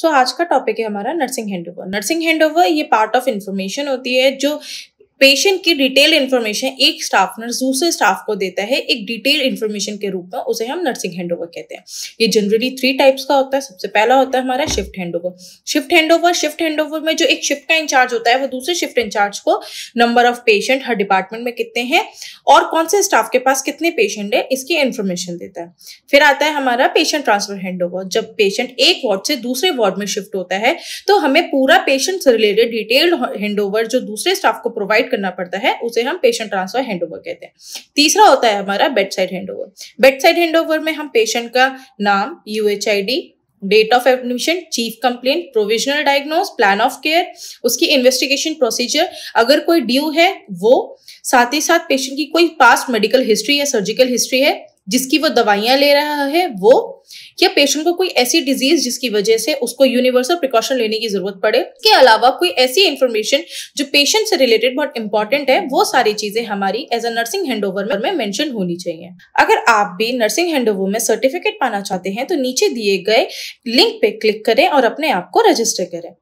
सो so, आज का topic है हमारा नर्सिंग हैंडओवर नर्सिंग हैंडओवर ये पार्ट ऑफ इंफॉर्मेशन होती है जो पेशेंट की डिटेल इन्फॉर्मेशन एक स्टाफ नर्स दूसरे स्टाफ को देता है एक डिटेल इन्फॉर्मेशन के रूप में उसे हम नर्सिंग हैंड कहते हैं ये जनरली थ्री टाइप्स का होता है सबसे पहला होता है हमारा shift hand shift hand shift hand में जो एक शिफ्ट का इंचार्ज होता है वो दूसरे शिफ्ट इंचार्ज को नंबर ऑफ पेशेंट हर डिपार्टमेंट में कितने हैं और कौन से स्टाफ के पास कितने पेशेंट है इसकी इन्फॉर्मेशन देता है फिर आता है हमारा पेशेंट ट्रांसफर हैंड जब पेशेंट एक वार्ड से दूसरे वार्ड में शिफ्ट होता है तो हमें पूरा पेशेंट से रिलेटेड डिटेल्ड हैंड जो दूसरे स्टाफ को प्रोवाइड प्रोवाइड करना पड़ता है उसे हम पेशेंट ट्रांसफर हैंड कहते हैं तीसरा होता है हमारा bed side hand bed side hand में हम पेशेंट का नाम यू date of admission chief complaint provisional diagnose plan of care उसकी इन्वेस्टिगेशन प्रोसीजर अगर कोई ड्यू है वो साथ ही साथ पेशेंट की कोई पास्ट मेडिकल हिस्ट्री या सर्जिकल हिस्ट्री है जिसकी वो दवाइयां ले रहा है वो या पेशेंट को कोई ऐसी डिजीज जिसकी वजह से उसको यूनिवर्सल प्रिकॉशन लेने की जरूरत पड़े के अलावा कोई ऐसी इन्फॉर्मेशन जो पेशेंट से रिलेटेड बहुत इंपॉर्टेंट है वो सारी चीजें हमारी एज अ नर्सिंग हैंड में में मेंशन होनी चाहिए अगर आप भी नर्सिंग ओवर में सर्टिफिकेट पाना चाहते हैं तो नीचे दिए गए लिंक पे क्लिक करें और अपने आप को रजिस्टर करें